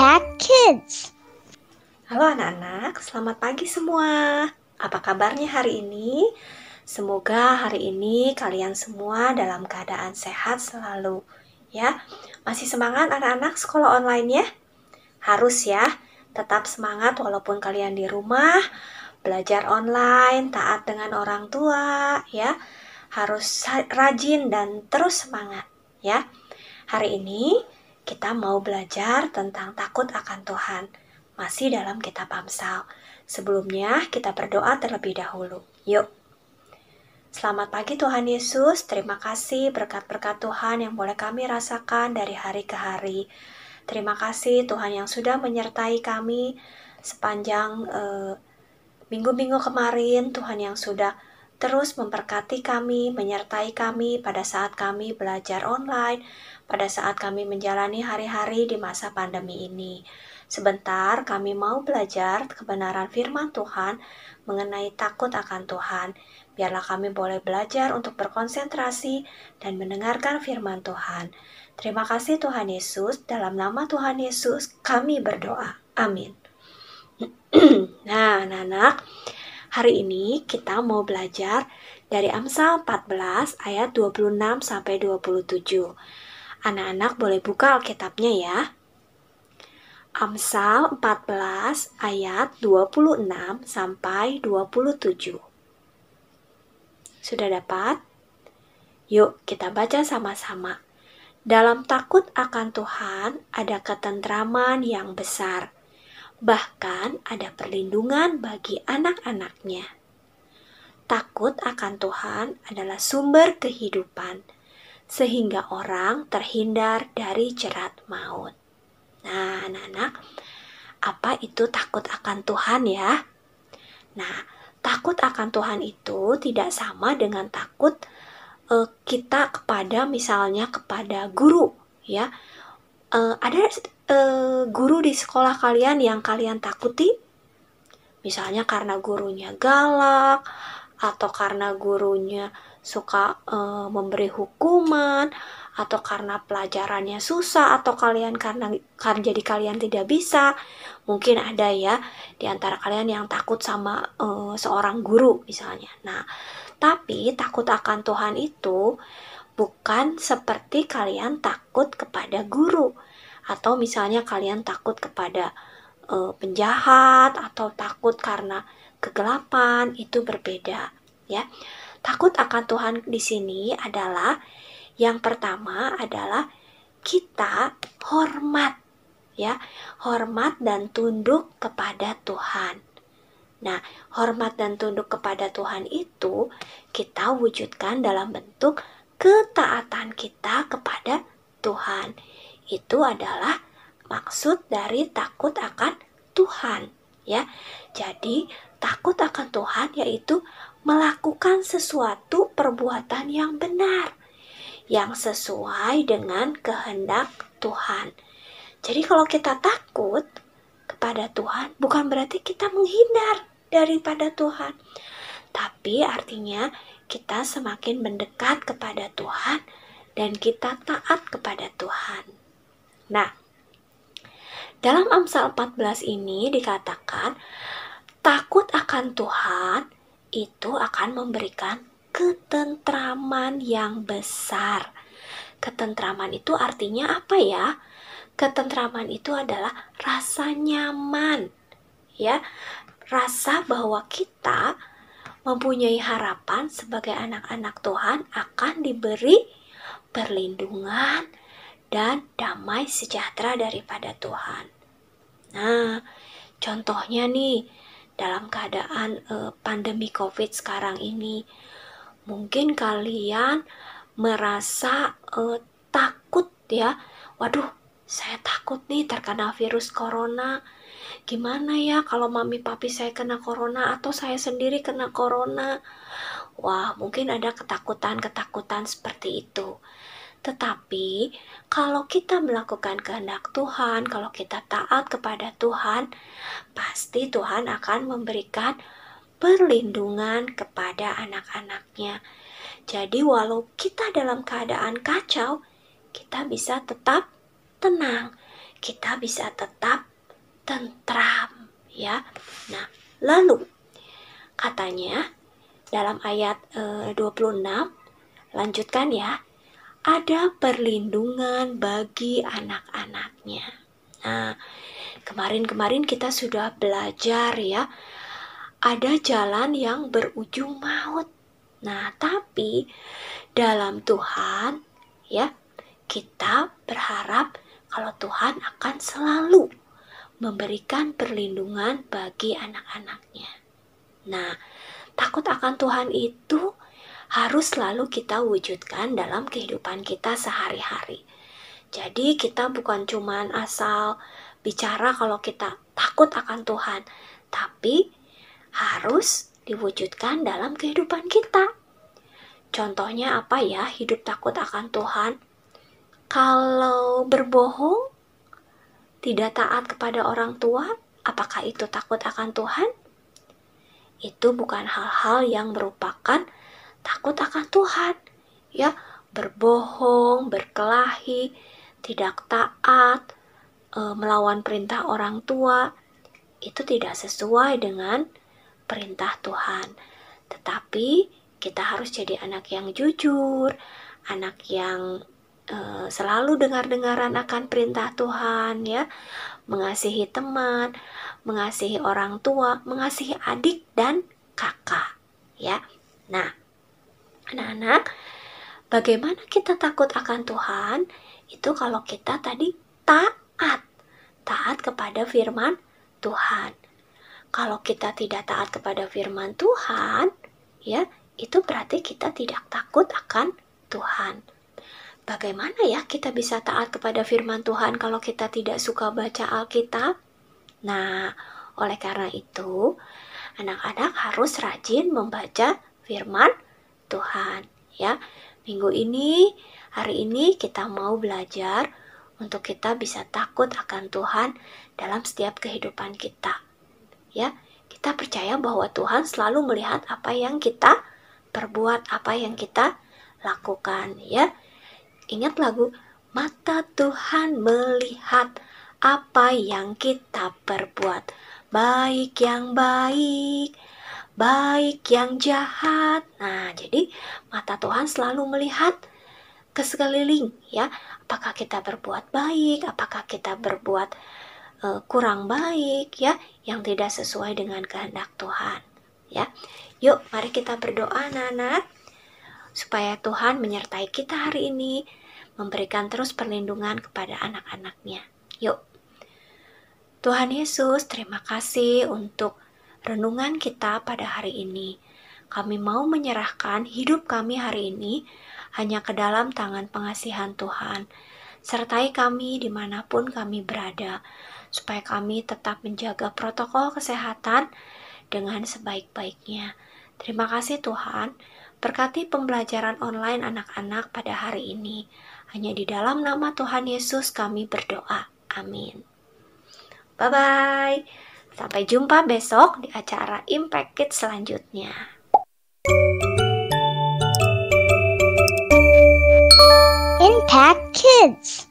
Cat Kids. Halo anak-anak, selamat pagi semua. Apa kabarnya hari ini? Semoga hari ini kalian semua dalam keadaan sehat selalu. Ya, masih semangat anak-anak sekolah online ya? Harus ya, tetap semangat walaupun kalian di rumah, belajar online, taat dengan orang tua, ya. Harus rajin dan terus semangat, ya. Hari ini kita mau belajar tentang takut akan Tuhan, masih dalam kitab Amsal. Sebelumnya, kita berdoa terlebih dahulu. Yuk. Selamat pagi Tuhan Yesus, terima kasih berkat-berkat Tuhan yang boleh kami rasakan dari hari ke hari. Terima kasih Tuhan yang sudah menyertai kami sepanjang eh, minggu-minggu eh, kemarin, Tuhan yang sudah terus memperkati kami, menyertai kami pada saat kami belajar online, pada saat kami menjalani hari-hari di masa pandemi ini. Sebentar, kami mau belajar kebenaran firman Tuhan mengenai takut akan Tuhan. Biarlah kami boleh belajar untuk berkonsentrasi dan mendengarkan firman Tuhan. Terima kasih Tuhan Yesus. Dalam nama Tuhan Yesus kami berdoa. Amin. nah, anak-anak, hari ini kita mau belajar dari Amsal 14 ayat 26 sampai 27. Anak-anak boleh buka Alkitabnya ya. Amsal 14 ayat 26 sampai 27. Sudah dapat? Yuk kita baca sama-sama. Dalam takut akan Tuhan ada ketentraman yang besar. Bahkan ada perlindungan bagi anak-anaknya. Takut akan Tuhan adalah sumber kehidupan sehingga orang terhindar dari jerat maut. Nah, anak-anak, apa itu takut akan Tuhan ya? Nah, takut akan Tuhan itu tidak sama dengan takut eh, kita kepada misalnya kepada guru ya. Eh, ada eh, guru di sekolah kalian yang kalian takuti? Misalnya karena gurunya galak atau karena gurunya suka uh, memberi hukuman atau karena pelajarannya susah atau kalian karena karena jadi kalian tidak bisa mungkin ada ya di antara kalian yang takut sama uh, seorang guru misalnya nah tapi takut akan Tuhan itu bukan seperti kalian takut kepada guru atau misalnya kalian takut kepada uh, penjahat atau takut karena kegelapan itu berbeda ya Takut akan Tuhan di sini adalah yang pertama adalah kita hormat ya, hormat dan tunduk kepada Tuhan. Nah, hormat dan tunduk kepada Tuhan itu kita wujudkan dalam bentuk ketaatan kita kepada Tuhan. Itu adalah maksud dari takut akan Tuhan, ya. Jadi, takut akan Tuhan yaitu melakukan sesuatu perbuatan yang benar yang sesuai dengan kehendak Tuhan. Jadi kalau kita takut kepada Tuhan bukan berarti kita menghindar daripada Tuhan. Tapi artinya kita semakin mendekat kepada Tuhan dan kita taat kepada Tuhan. Nah, dalam Amsal 14 ini dikatakan takut akan Tuhan itu akan memberikan ketentraman yang besar. Ketentraman itu artinya apa ya? Ketentraman itu adalah rasa nyaman, ya, rasa bahwa kita mempunyai harapan sebagai anak-anak Tuhan akan diberi perlindungan dan damai sejahtera daripada Tuhan. Nah, contohnya nih, dalam keadaan uh, pandemi COVID sekarang ini. Mungkin kalian merasa uh, takut ya. Waduh, saya takut nih terkena virus corona. Gimana ya kalau mami papi saya kena corona atau saya sendiri kena corona? Wah, mungkin ada ketakutan-ketakutan seperti itu. Tetapi, kalau kita melakukan kehendak Tuhan, kalau kita taat kepada Tuhan, pasti Tuhan akan memberikan perlindungan kepada anak-anaknya. Jadi, walau kita dalam keadaan kacau, kita bisa tetap tenang, kita bisa tetap tentram, ya. Nah, lalu katanya dalam ayat e, eh, 26 lanjutkan ya ada perlindungan bagi anak-anaknya. Nah, kemarin-kemarin kita sudah belajar ya, ada jalan yang berujung maut. Nah, tapi dalam Tuhan ya, kita berharap kalau Tuhan akan selalu memberikan perlindungan bagi anak-anaknya. Nah, takut akan Tuhan itu harus selalu kita wujudkan dalam kehidupan kita sehari-hari. Jadi kita bukan cuma asal bicara kalau kita takut akan Tuhan, tapi harus diwujudkan dalam kehidupan kita. Contohnya apa ya hidup takut akan Tuhan? Kalau berbohong, tidak taat kepada orang tua, apakah itu takut akan Tuhan? Itu bukan hal-hal yang merupakan takut akan Tuhan, ya, berbohong, berkelahi, tidak taat, e, melawan perintah orang tua, itu tidak sesuai dengan perintah Tuhan. Tetapi kita harus jadi anak yang jujur, anak yang e, selalu dengar-dengaran akan perintah Tuhan, ya, mengasihi teman, mengasihi orang tua, mengasihi adik dan kakak, ya. Nah, Anak-anak, bagaimana kita takut akan Tuhan? Itu kalau kita tadi taat. Taat kepada firman Tuhan. Kalau kita tidak taat kepada firman Tuhan, ya, itu berarti kita tidak takut akan Tuhan. Bagaimana ya kita bisa taat kepada firman Tuhan kalau kita tidak suka baca Alkitab? Nah, oleh karena itu, anak-anak harus rajin membaca firman Tuhan Tuhan ya. Minggu ini, hari ini kita mau belajar untuk kita bisa takut akan Tuhan dalam setiap kehidupan kita. Ya, kita percaya bahwa Tuhan selalu melihat apa yang kita perbuat, apa yang kita lakukan, ya. Ingat lagu Mata Tuhan melihat apa yang kita perbuat, baik yang baik baik, yang jahat. Nah, jadi mata Tuhan selalu melihat ke sekeliling ya, apakah kita berbuat baik, apakah kita berbuat uh, kurang baik ya, yang tidak sesuai dengan kehendak Tuhan ya. Yuk, mari kita berdoa anak-anak supaya Tuhan menyertai kita hari ini, memberikan terus perlindungan kepada anak-anaknya. Yuk. Tuhan Yesus, terima kasih untuk renungan kita pada hari ini. Kami mau menyerahkan hidup kami hari ini hanya ke dalam tangan pengasihan Tuhan. Sertai kami dimanapun kami berada, supaya kami tetap menjaga protokol kesehatan dengan sebaik-baiknya. Terima kasih Tuhan, berkati pembelajaran online anak-anak pada hari ini. Hanya di dalam nama Tuhan Yesus kami berdoa. Amin. Bye-bye. Sampai jumpa besok di acara Impact Kids selanjutnya. Impact Kids